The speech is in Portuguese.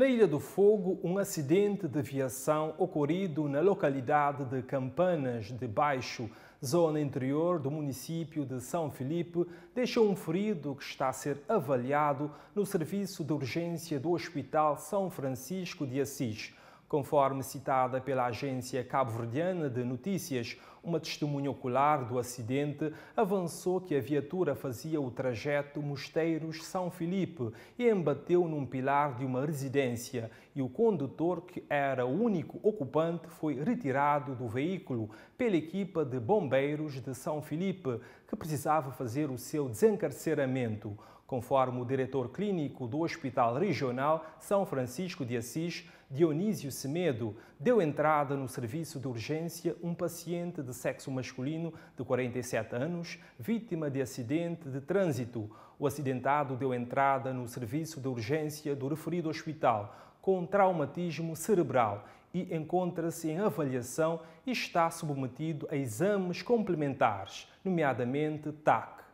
Na Ilha do Fogo, um acidente de aviação ocorrido na localidade de Campanas de Baixo, zona interior do município de São Felipe, deixou um ferido que está a ser avaliado no serviço de urgência do Hospital São Francisco de Assis. Conforme citada pela agência cabo-verdiana de notícias, uma testemunha ocular do acidente avançou que a viatura fazia o trajeto Mosteiros-São Filipe e embateu num pilar de uma residência e o condutor, que era o único ocupante, foi retirado do veículo pela equipa de bombeiros de São Filipe, que precisava fazer o seu desencarceramento conforme o diretor clínico do Hospital Regional São Francisco de Assis, Dionísio Semedo, deu entrada no serviço de urgência um paciente de sexo masculino de 47 anos, vítima de acidente de trânsito. O acidentado deu entrada no serviço de urgência do referido hospital com traumatismo cerebral e encontra-se em avaliação e está submetido a exames complementares, nomeadamente TAC.